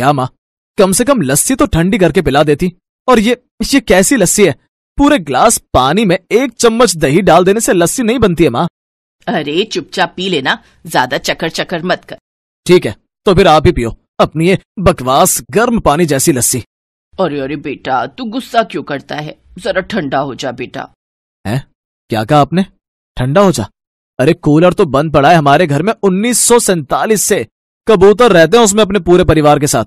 क्या माँ कम से कम लस्सी तो ठंडी करके पिला देती और ये ये कैसी लस्सी है पूरे ग्लास पानी में एक चम्मच दही डाल देने से लस्सी नहीं बनती है माँ अरे चुपचाप पी लेना ज्यादा चकर चकर मत कर ठीक है तो फिर आप ही पियो अपनी ये बकवास गर्म पानी जैसी लस्सी अरे अरे बेटा तू गुस्सा क्यों करता है जरा ठंडा हो जा बेटा है क्या कहा आपने ठंडा हो जा अरे कूलर तो बंद पड़ा है हमारे घर में उन्नीस से कबूतर रहते हैं उसमें अपने पूरे परिवार के साथ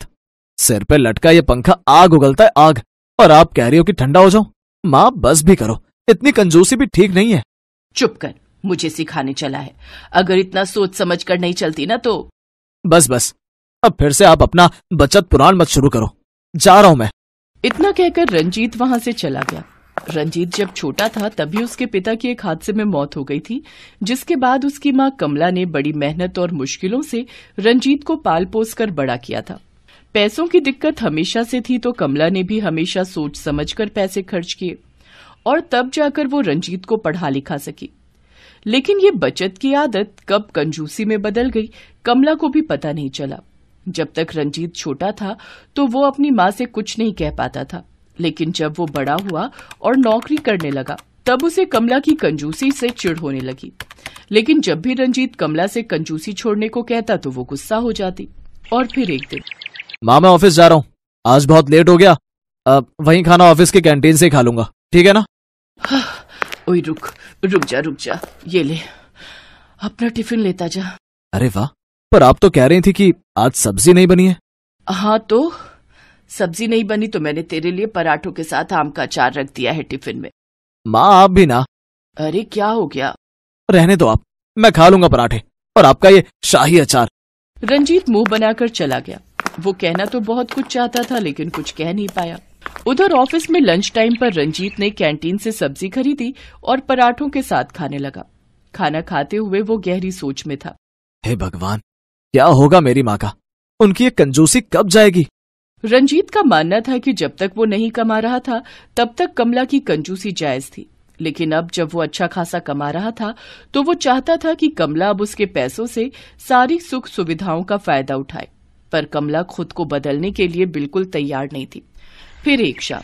सिर पे लटका ये पंखा आग उगलता है आग और आप कह रही हो कि ठंडा हो जाओ माँ बस भी करो इतनी कंजूसी भी ठीक नहीं है चुप कर मुझे सिखाने चला है अगर इतना सोच समझ कर नहीं चलती ना तो बस बस अब फिर से आप अपना बचत पुराण मत शुरू करो जा रहा हूँ मैं इतना कहकर रंजीत वहाँ से चला गया रंजीत जब छोटा था तभी उसके पिता की एक हादसे में मौत हो गई थी जिसके बाद उसकी मां कमला ने बड़ी मेहनत और मुश्किलों से रंजीत को पाल पोस कर बड़ा किया था पैसों की दिक्कत हमेशा से थी तो कमला ने भी हमेशा सोच समझकर पैसे खर्च किए और तब जाकर वो रंजीत को पढ़ा लिखा सकी लेकिन ये बचत की आदत कब कंजूसी में बदल गई कमला को भी पता नहीं चला जब तक रंजीत छोटा था तो वो अपनी माँ से कुछ नहीं कह पाता था लेकिन जब वो बड़ा हुआ और नौकरी करने लगा तब उसे कमला की कंजूसी से चिढ़ होने लगी लेकिन जब भी रंजीत कमला से कंजूसी छोड़ने को कहता तो वो गुस्सा हो जाती और फिर एक दिन माँ मैं ऑफिस जा रहा हूँ आज बहुत लेट हो गया अब वहीं खाना ऑफिस के कैंटीन से खा लूंगा ठीक है ना हाँ, ओए रुक रुक जा रुक जा ये ले अपना टिफिन लेता जा अरे वाह पर आप तो कह रही थी कि आज सब्जी नहीं बनी है हाँ तो सब्जी नहीं बनी तो मैंने तेरे लिए पराठों के साथ आम का अचार रख दिया है टिफिन में माँ आप भी ना अरे क्या हो गया रहने दो आप मैं खा लूंगा पराठे और आपका ये शाही अचार रंजीत मुंह बनाकर चला गया वो कहना तो बहुत कुछ चाहता था लेकिन कुछ कह नहीं पाया उधर ऑफिस में लंच टाइम पर रंजीत ने कैंटीन से सब्जी खरीदी और पराठों के साथ खाने लगा खाना खाते हुए वो गहरी सोच में था हे भगवान क्या होगा मेरी माँ का उनकी ये कंजूसी कब जाएगी रंजीत का मानना था कि जब तक वो नहीं कमा रहा था तब तक कमला की कंजूसी जायज थी लेकिन अब जब वो अच्छा खासा कमा रहा था तो वो चाहता था कि कमला अब उसके पैसों से सारी सुख सुविधाओं का फायदा उठाए पर कमला खुद को बदलने के लिए बिल्कुल तैयार नहीं थी फिर एक शाम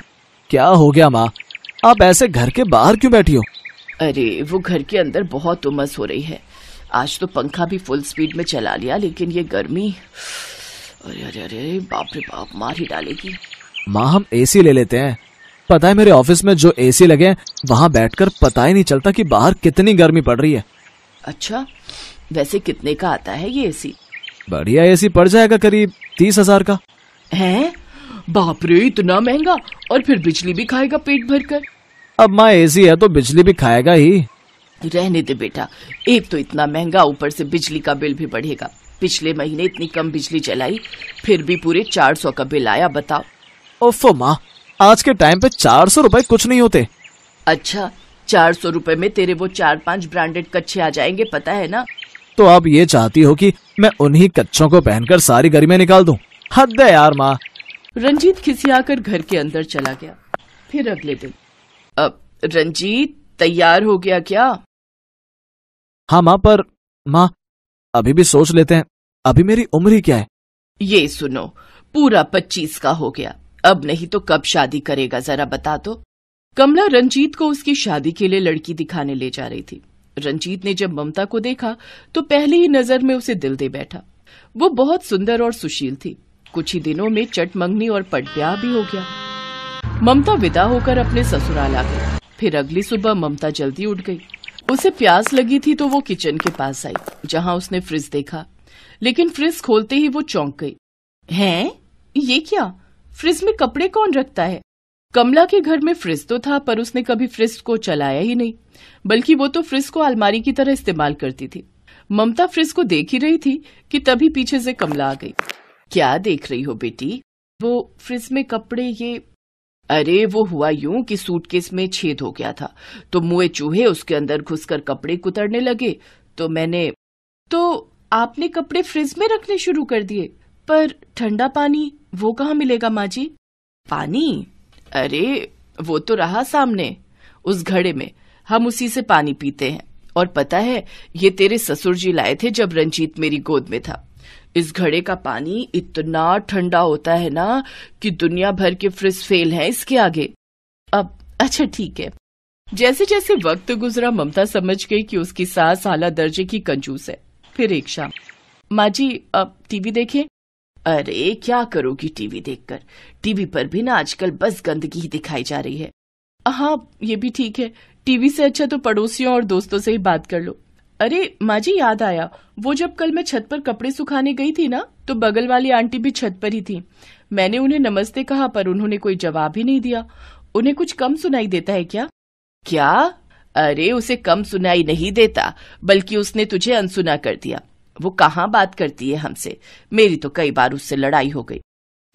क्या हो गया माँ आप ऐसे घर के बाहर क्यों बैठी हो अरे वो घर के अंदर बहुत उमस हो रही है आज तो पंखा भी फुल स्पीड में चला लिया लेकिन ये गर्मी अरे अरे अरे बाप रे बाप मार ही डालेगी माँ हम एसी ले लेते हैं पता है मेरे ऑफिस में जो एसी लगे हैं वहाँ बैठकर पता ही नहीं चलता कि बाहर कितनी गर्मी पड़ रही है अच्छा वैसे कितने का आता है ये एसी बढ़िया एसी पड़ जाएगा करीब तीस हजार का है बाप रे इतना महंगा और फिर बिजली भी खाएगा पेट भर कर अब माँ एसी है तो बिजली भी खाएगा ही रहने दे बेटा एक तो इतना महंगा ऊपर से बिजली का बिल भी बढ़ेगा पिछले महीने इतनी कम बिजली चलाई फिर भी पूरे चार सौ का बिल आया बताओ ओफो माँ आज के टाइम पे चार सौ रूपए कुछ नहीं होते अच्छा चार सौ रूपए में तेरे वो चार पांच ब्रांडेड कच्चे आ जाएंगे पता है ना तो आप ये चाहती हो कि मैं उन्हीं कच्चों को पहनकर सारी गर्मी निकाल दूं? हद है यार माँ रंजीत खिसियाकर घर के अंदर चला गया फिर अगले दिन अब रंजीत तैयार हो गया क्या हाँ माँ पर माँ अभी भी सोच लेते हैं अभी मेरी उम्र ही क्या है ये सुनो पूरा पच्चीस का हो गया अब नहीं तो कब शादी करेगा जरा बता दो तो। कमला रंजीत को उसकी शादी के लिए लड़की दिखाने ले जा रही थी रंजीत ने जब ममता को देखा तो पहली ही नजर में उसे दिल दे बैठा वो बहुत सुंदर और सुशील थी कुछ ही दिनों में चट मंगनी और पट ब्याह भी हो गया ममता विदा होकर अपने ससुराल आ गई फिर अगली सुबह ममता जल्दी उठ गई उसे प्यास लगी थी तो वो किचन के पास आई जहां उसने फ्रिज देखा लेकिन फ्रिज खोलते ही वो चौंक गई हैं ये क्या फ्रिज में कपड़े कौन रखता है कमला के घर में फ्रिज तो था पर उसने कभी फ्रिज को चलाया ही नहीं बल्कि वो तो फ्रिज को अलमारी की तरह इस्तेमाल करती थी ममता फ्रिज को देख ही रही थी कि तभी पीछे से कमला आ गई क्या देख रही हो बेटी वो फ्रिज में कपड़े ये अरे वो हुआ यूं कि सूटकेस में छेद हो गया था तो मुए चूहे उसके अंदर घुसकर कपड़े कुतरने लगे तो मैंने तो आपने कपड़े फ्रिज में रखने शुरू कर दिए पर ठंडा पानी वो कहाँ मिलेगा माँ जी पानी अरे वो तो रहा सामने उस घड़े में हम उसी से पानी पीते हैं और पता है ये तेरे ससुर जी लाए थे जब रंजीत मेरी गोद में था इस घड़े का पानी इतना ठंडा होता है ना कि दुनिया भर के फ्रिज फेल हैं इसके आगे अब अच्छा ठीक है जैसे जैसे वक्त गुजरा ममता समझ गई कि उसकी सास आला दर्जे की कंजूस है फिर एक शाम माँ जी अब टीवी देखें अरे क्या करोगी टीवी देखकर टीवी पर भी ना आजकल बस गंदगी ही दिखाई जा रही है हाँ ये भी ठीक है टीवी से अच्छा तो पड़ोसियों और दोस्तों से ही बात कर लो अरे माँ जी याद आया वो जब कल मैं छत पर कपड़े सुखाने गई थी ना तो बगल वाली आंटी भी छत पर ही थी मैंने उन्हें नमस्ते कहा पर उन्होंने कोई जवाब ही नहीं दिया उन्हें कुछ कम सुनाई देता है क्या क्या अरे उसे कम सुनाई नहीं देता बल्कि उसने तुझे अनसुना कर दिया वो कहा बात करती है हमसे मेरी तो कई बार उससे लड़ाई हो गई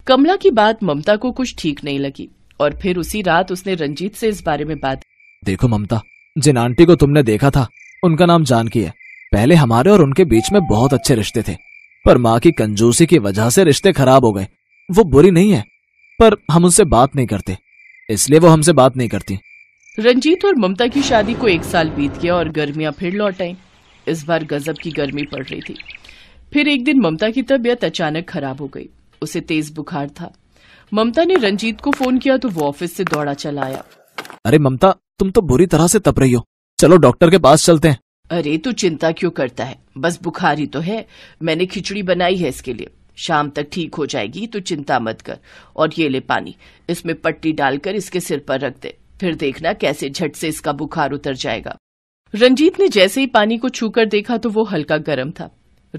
कमला की बात ममता को कुछ ठीक नहीं लगी और फिर उसी रात उसने रंजीत से इस बारे में बात देखो ममता जिन आंटी को तुमने देखा था उनका नाम जानकी है पहले हमारे और उनके बीच में बहुत अच्छे रिश्ते थे पर माँ की कंजूसी की वजह से रिश्ते खराब हो गए वो बुरी नहीं है पर हम उनसे बात नहीं करते इसलिए वो हमसे बात नहीं करती रंजीत और ममता की शादी को एक साल बीत गया और गर्मियां फिर लौट आई इस बार गजब की गर्मी पड़ रही थी फिर एक दिन ममता की तबीयत अचानक खराब हो गई उसे तेज बुखार था ममता ने रंजीत को फोन किया तो वो ऑफिस से दौड़ा चला आया अरे ममता तुम तो बुरी तरह से तप रही हो चलो डॉक्टर के पास चलते हैं अरे तू चिंता क्यों करता है बस बुखार ही तो है मैंने खिचड़ी बनाई है इसके लिए शाम तक ठीक हो जाएगी तो चिंता मत कर और ये ले पानी इसमें पट्टी डालकर इसके सिर पर रख दे फिर देखना कैसे झट से इसका बुखार उतर जाएगा रंजीत ने जैसे ही पानी को छूकर देखा तो वो हल्का गर्म था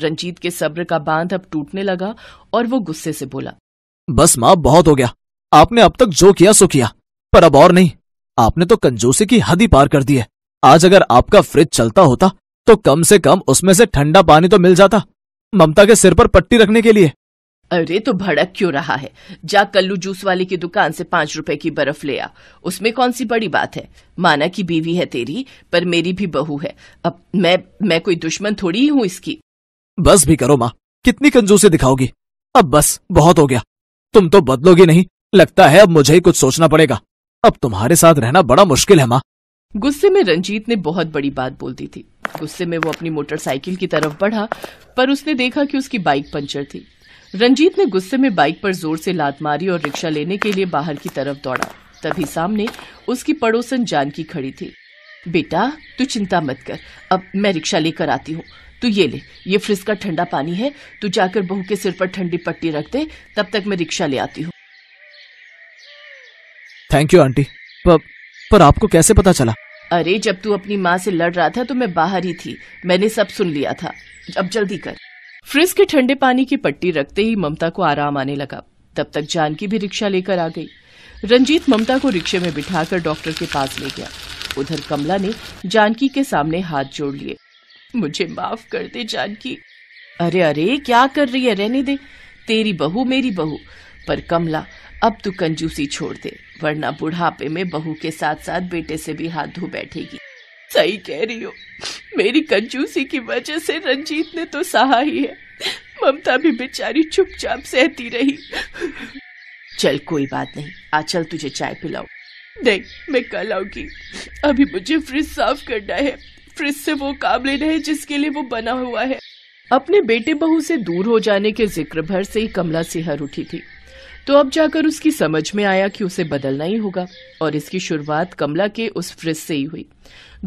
रंजीत के सब्र का बांध अब टूटने लगा और वो गुस्से से बोला बस माँ बहुत हो गया आपने अब तक जो किया सो किया पर अब और नहीं आपने तो कंजूसी की हद ही पार कर दी है आज अगर आपका फ्रिज चलता होता तो कम से कम उसमें से ठंडा पानी तो मिल जाता ममता के सिर पर पट्टी रखने के लिए अरे तो भड़क क्यों रहा है जा कल्लू जूस वाले की दुकान से पांच रुपए की बर्फ ले आ उसमें कौन सी बड़ी बात है माना की बीवी है तेरी पर मेरी भी बहू है अब मैं मैं कोई दुश्मन थोड़ी ही हूँ इसकी बस भी करो माँ कितनी कंजूसी दिखाओगी अब बस बहुत हो गया तुम तो बदलोगी नहीं लगता है अब मुझे ही कुछ सोचना पड़ेगा अब तुम्हारे साथ रहना बड़ा मुश्किल है माँ गुस्से में रंजीत ने बहुत बड़ी बात बोल दी थी गुस्से में वो अपनी मोटरसाइकिल की तरफ बढ़ा पर उसने देखा कि उसकी बाइक पंचर थी रंजीत ने गुस्से में बाइक पर जोर से लात मारी और रिक्शा लेने के लिए बाहर की तरफ दौड़ा तभी सामने उसकी पड़ोसन जानकी खड़ी थी बेटा तू चिंता मत कर अब मैं रिक्शा लेकर आती हूँ तू ये ले ये फ्रिज का ठंडा पानी है तू जाकर बहू के सिर पर ठंडी पट्टी रख दे तब तक मैं रिक्शा ले आती हूँ थैंक यू आंटी पर आपको कैसे पता चला अरे जब तू अपनी माँ से लड़ रहा था तो मैं बाहर ही थी मैंने सब सुन लिया था अब जल्दी कर फ्रिज के ठंडे पानी की पट्टी रखते ही ममता को आराम आने लगा तब तक जानकी भी रिक्शा लेकर आ गई रंजीत ममता को रिक्शे में बिठाकर डॉक्टर के पास ले गया उधर कमला ने जानकी के सामने हाथ जोड़ लिए मुझे माफ कर दे जानकी अरे अरे क्या कर रही है रहने दे तेरी बहू मेरी बहू पर कमला अब तू कंजूसी छोड़ दे वरना बुढ़ापे में बहू के साथ साथ बेटे से भी हाथ धो बैठेगी सही कह रही हो मेरी कंजूसी की वजह से रंजीत ने तो सहा ही है ममता भी बेचारी चुपचाप सहती रही चल कोई बात नहीं आ चल तुझे चाय पिलाओ नहीं मैं कल आऊंगी अभी मुझे फ्रिज साफ करना है फ्रिज से वो काम लेना है जिसके लिए वो बना हुआ है अपने बेटे बहू से दूर हो जाने के जिक्र भर से ही कमला सिहर उठी थी तो अब जाकर उसकी समझ में आया कि उसे बदलना ही होगा और इसकी शुरुआत कमला के उस फ्रिज से ही हुई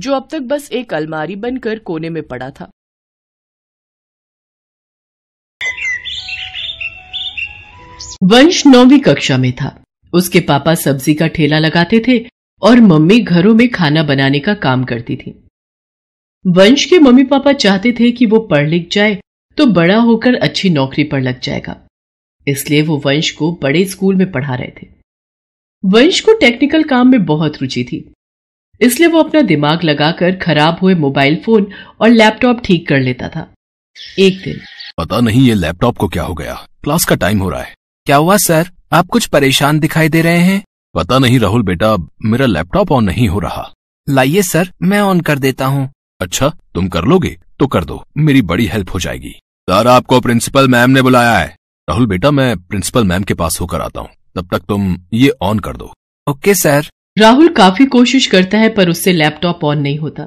जो अब तक बस एक अलमारी बनकर कोने में पड़ा था वंश नौवीं कक्षा में था उसके पापा सब्जी का ठेला लगाते थे और मम्मी घरों में खाना बनाने का काम करती थी वंश के मम्मी पापा चाहते थे कि वो पढ़ लिख जाए तो बड़ा होकर अच्छी नौकरी पर लग जाएगा इसलिए वो वंश को बड़े स्कूल में पढ़ा रहे थे वंश को टेक्निकल काम में बहुत रुचि थी इसलिए वो अपना दिमाग लगाकर खराब हुए मोबाइल फोन और लैपटॉप ठीक कर लेता था एक दिन पता नहीं ये लैपटॉप को क्या हो गया क्लास का टाइम हो रहा है क्या हुआ सर आप कुछ परेशान दिखाई दे रहे हैं पता नहीं राहुल बेटा मेरा लैपटॉप ऑन नहीं हो रहा लाइए सर मैं ऑन कर देता हूँ अच्छा तुम कर लोगे तो कर दो मेरी बड़ी हेल्प हो जाएगी सर आपको प्रिंसिपल मैम ने बुलाया है राहुल बेटा मैं प्रिंसिपल मैम के पास होकर आता हूँ तब तक तुम ये ऑन कर दो ओके सर राहुल काफी कोशिश करता है पर उससे लैपटॉप ऑन नहीं होता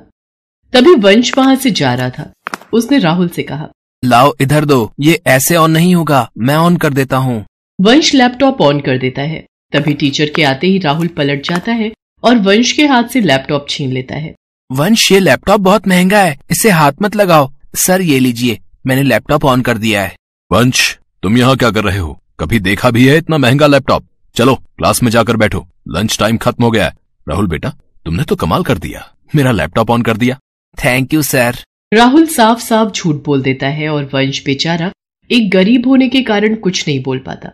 तभी वंश वहाँ से जा रहा था उसने राहुल से कहा लाओ इधर दो ये ऐसे ऑन नहीं होगा मैं ऑन कर देता हूँ वंश लैपटॉप ऑन कर देता है तभी टीचर के आते ही राहुल पलट जाता है और वंश के हाथ से लैपटॉप छीन लेता है वंश ये लैपटॉप बहुत महंगा है इसे हाथ मत लगाओ सर ये लीजिए मैंने लैपटॉप ऑन कर दिया है वंश तुम यहाँ क्या कर रहे हो कभी देखा भी है इतना महंगा लैपटॉप चलो क्लास में जाकर बैठो लंच टाइम खत्म हो गया है राहुल बेटा तुमने तो कमाल कर दिया मेरा लैपटॉप ऑन कर दिया थैंक यू सर राहुल साफ साफ झूठ बोल देता है और वंश बेचारा एक गरीब होने के कारण कुछ नहीं बोल पाता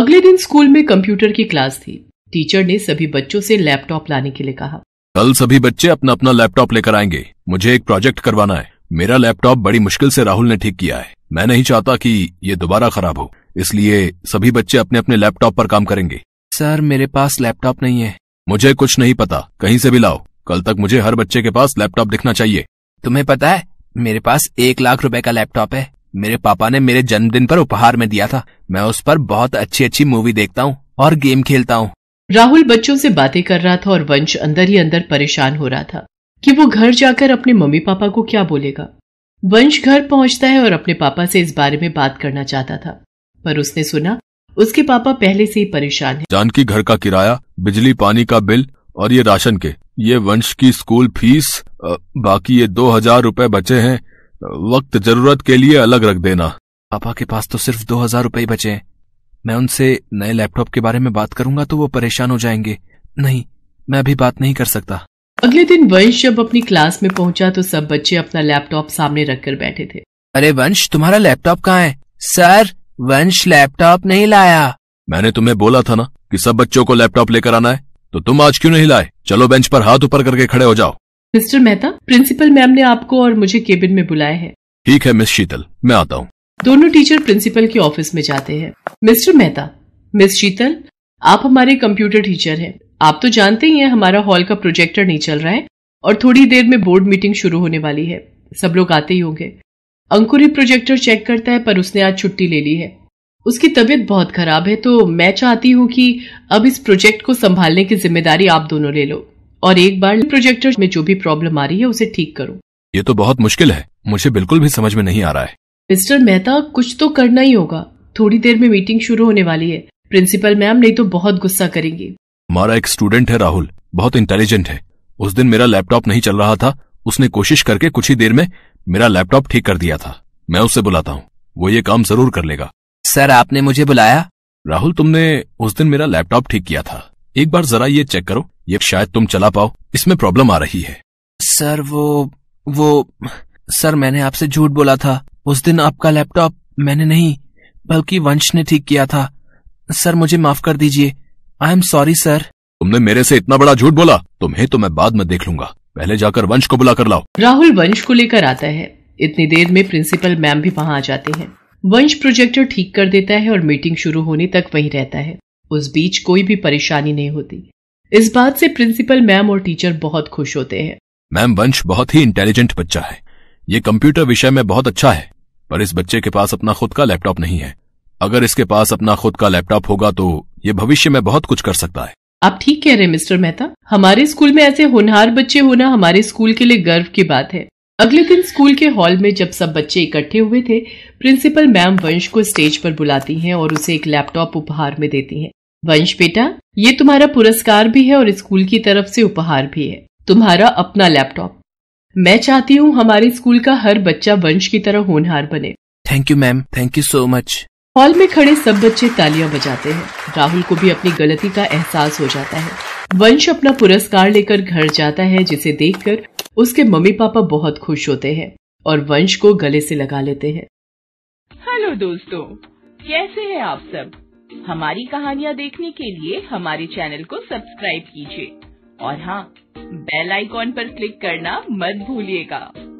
अगले दिन स्कूल में कंप्यूटर की क्लास थी टीचर ने सभी बच्चों से लैपटॉप लाने के लिए कहा कल सभी बच्चे अपना अपना लैपटॉप लेकर आएंगे मुझे एक प्रोजेक्ट करवाना है मेरा लैपटॉप बड़ी मुश्किल से राहुल ने ठीक किया है मैं नहीं चाहता कि ये दोबारा खराब हो इसलिए सभी बच्चे अपने अपने लैपटॉप पर काम करेंगे सर मेरे पास लैपटॉप नहीं है मुझे कुछ नहीं पता कहीं से भी लाओ कल तक मुझे हर बच्चे के पास लैपटॉप दिखना चाहिए तुम्हें पता है मेरे पास एक लाख रुपए का लैपटॉप है मेरे पापा ने मेरे जन्मदिन पर उपहार में दिया था मैं उस पर बहुत अच्छी अच्छी मूवी देखता हूँ और गेम खेलता हूँ राहुल बच्चों से बातें कर रहा था और वंश अंदर ही अंदर परेशान हो रहा था कि वो घर जाकर अपने मम्मी पापा को क्या बोलेगा वंश घर पहुंचता है और अपने पापा से इस बारे में बात करना चाहता था पर उसने सुना उसके पापा पहले से ही परेशान है जानकी घर का किराया बिजली पानी का बिल और ये राशन के ये वंश की स्कूल फीस बाकी ये दो हजार रूपए बचे हैं वक्त जरूरत के लिए अलग रख देना पापा के पास तो सिर्फ दो हजार रूपए बचे हैं मैं उनसे नए लैपटॉप के बारे में बात करूंगा तो वो परेशान हो जाएंगे नहीं मैं अभी बात नहीं कर सकता अगले दिन वंश जब अपनी क्लास में पहुंचा तो सब बच्चे अपना लैपटॉप सामने रखकर बैठे थे अरे वंश तुम्हारा लैपटॉप कहाँ है सर वंश लैपटॉप नहीं लाया मैंने तुम्हें बोला था ना कि सब बच्चों को लैपटॉप लेकर आना है तो तुम आज क्यों नहीं लाए चलो बेंच पर हाथ ऊपर करके खड़े हो जाओ मिस्टर मेहता प्रिंसिपल मैम ने आपको और मुझे केबिन में बुलाए है ठीक है मिस शीतल मैं आता हूँ दोनों टीचर प्रिंसिपल के ऑफिस में जाते हैं मिस्टर मेहता मिस शीतल आप हमारे कंप्यूटर टीचर हैं आप तो जानते ही हैं हमारा हॉल का प्रोजेक्टर नहीं चल रहा है और थोड़ी देर में बोर्ड मीटिंग शुरू होने वाली है सब लोग आते ही होंगे अंकुर ही प्रोजेक्टर चेक करता है पर उसने आज छुट्टी ले ली है उसकी तबीयत बहुत खराब है तो मैं चाहती हूँ कि अब इस प्रोजेक्ट को संभालने की जिम्मेदारी आप दोनों ले लो और एक बार प्रोजेक्टर में जो भी प्रॉब्लम आ रही है उसे ठीक करो ये तो बहुत मुश्किल है मुझे बिल्कुल भी समझ में नहीं आ रहा है मिस्टर मेहता कुछ तो करना ही होगा थोड़ी देर में मीटिंग शुरू होने वाली है प्रिंसिपल मैम नहीं तो बहुत गुस्सा करेंगी हमारा एक स्टूडेंट है राहुल बहुत इंटेलिजेंट है उस दिन मेरा लैपटॉप नहीं चल रहा था उसने कोशिश करके कुछ ही देर में मेरा लैपटॉप ठीक कर दिया था मैं उसे बुलाता हूँ वो ये काम जरूर कर लेगा सर आपने मुझे बुलाया राहुल तुमने उस दिन मेरा लैपटॉप ठीक किया था एक बार जरा ये चेक करो ये शायद तुम चला पाओ इसमें प्रॉब्लम आ रही है सर वो वो सर मैंने आपसे झूठ बोला था उस दिन आपका लैपटॉप मैंने नहीं बल्कि वंश ने ठीक किया था सर मुझे माफ कर दीजिए आई एम सॉरी सर तुमने मेरे से इतना बड़ा झूठ बोला तुम्हें तो मैं बाद में देख लूंगा पहले जाकर वंश को बुला कर लाओ राहुल वंश को लेकर आता है इतनी देर में प्रिंसिपल मैम भी वहाँ आ जाते हैं वंश प्रोजेक्टर ठीक कर देता है और मीटिंग शुरू होने तक वहीं रहता है उस बीच कोई भी परेशानी नहीं होती इस बात से प्रिंसिपल मैम और टीचर बहुत खुश होते हैं मैम वंश बहुत ही इंटेलिजेंट बच्चा है ये कंप्यूटर विषय में बहुत अच्छा है पर इस बच्चे के पास अपना खुद का लैपटॉप नहीं है अगर इसके पास अपना खुद का लैपटॉप होगा तो ये भविष्य में बहुत कुछ कर सकता है आप ठीक कह रहे हैं मिस्टर मेहता हमारे स्कूल में ऐसे होनहार बच्चे होना हमारे स्कूल के लिए गर्व की बात है अगले दिन स्कूल के हॉल में जब सब बच्चे इकट्ठे हुए थे प्रिंसिपल मैम वंश को स्टेज पर बुलाती हैं और उसे एक लैपटॉप उपहार में देती हैं वंश बेटा ये तुम्हारा पुरस्कार भी है और स्कूल की तरफ से उपहार भी है तुम्हारा अपना लैपटॉप मैं चाहती हूँ हमारे स्कूल का हर बच्चा वंश की तरह होनहार बने thank you ma'am thank you so much hall में खड़े सब बच्चे तालियां बजाते हैं राहुल को भी अपनी गलती का एहसास हो जाता है वंश अपना पुरस्कार लेकर घर जाता है जिसे देखकर उसके मम्मी पापा बहुत खुश होते हैं और वंश को गले से लगा लेते हैं हेलो दोस्तों कैसे हैं आप सब हमारी कहानियाँ देखने के लिए हमारे चैनल को सब्सक्राइब कीजिए और हाँ बेल आइकॉन पर क्लिक करना मत भूलिएगा